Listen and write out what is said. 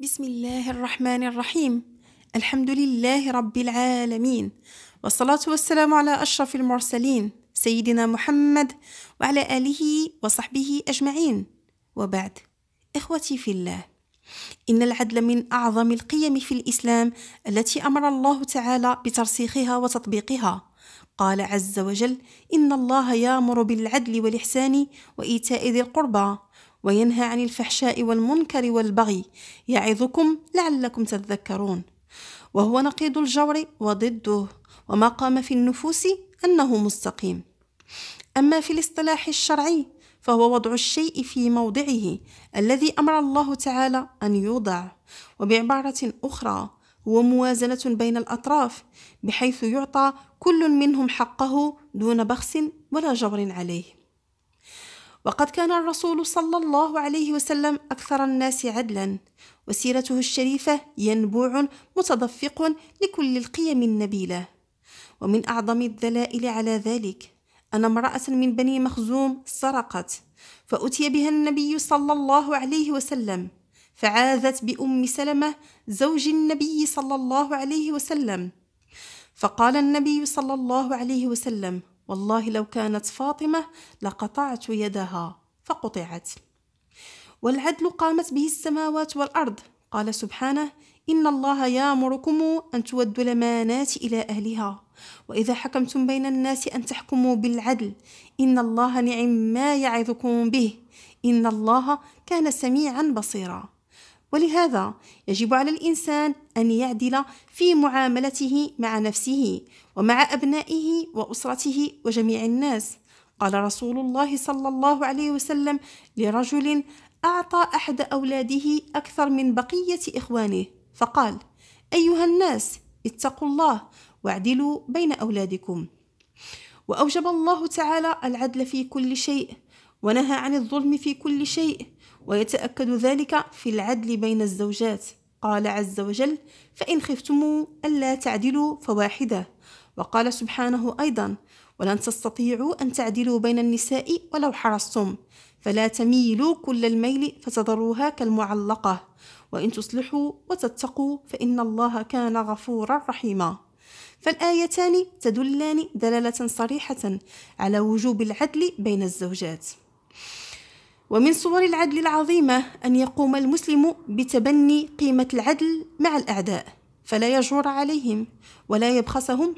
بسم الله الرحمن الرحيم الحمد لله رب العالمين والصلاة والسلام على أشرف المرسلين سيدنا محمد وعلى آله وصحبه أجمعين وبعد إخوتي في الله إن العدل من أعظم القيم في الإسلام التي أمر الله تعالى بترسيخها وتطبيقها قال عز وجل إن الله يامر بالعدل والإحسان وإيتاء ذي القربى وينهى عن الفحشاء والمنكر والبغي يعظكم لعلكم تذكرون وهو نقيض الجور وضده وما قام في النفوس انه مستقيم اما في الاصطلاح الشرعي فهو وضع الشيء في موضعه الذي امر الله تعالى ان يوضع وبعباره اخرى هو موازنه بين الاطراف بحيث يعطى كل منهم حقه دون بخس ولا جور عليه وقد كان الرسول صلى الله عليه وسلم أكثر الناس عدلا وسيرته الشريفة ينبوع متدفق لكل القيم النبيلة ومن أعظم الدلائل على ذلك أن امرأة من بني مخزوم سرقت فأتي بها النبي صلى الله عليه وسلم فعاذت بأم سلمة زوج النبي صلى الله عليه وسلم فقال النبي صلى الله عليه وسلم والله لو كانت فاطمة لقطعت يدها فقطعت والعدل قامت به السماوات والأرض قال سبحانه إن الله يامركم أن تودوا الأمانات إلى أهلها وإذا حكمتم بين الناس أن تحكموا بالعدل إن الله نعم ما يعظكم به إن الله كان سميعا بصيرا ولهذا يجب على الإنسان أن يعدل في معاملته مع نفسه ومع أبنائه وأسرته وجميع الناس قال رسول الله صلى الله عليه وسلم لرجل أعطى أحد أولاده أكثر من بقية إخوانه فقال أيها الناس اتقوا الله واعدلوا بين أولادكم وأوجب الله تعالى العدل في كل شيء ونهى عن الظلم في كل شيء ويتأكد ذلك في العدل بين الزوجات قال عز وجل فإن خفتم ألا تعدلوا فواحدة وقال سبحانه أيضا ولن تستطيعوا أن تعدلوا بين النساء ولو حرصتم فلا تميلوا كل الميل فتضروها كالمعلقة وإن تصلحوا وتتقوا فإن الله كان غفورا رحيما فالآيتان تدلان دلالة صريحة على وجوب العدل بين الزوجات ومن صور العدل العظيمة أن يقوم المسلم بتبني قيمة العدل مع الأعداء فلا يجور عليهم ولا يبخسهم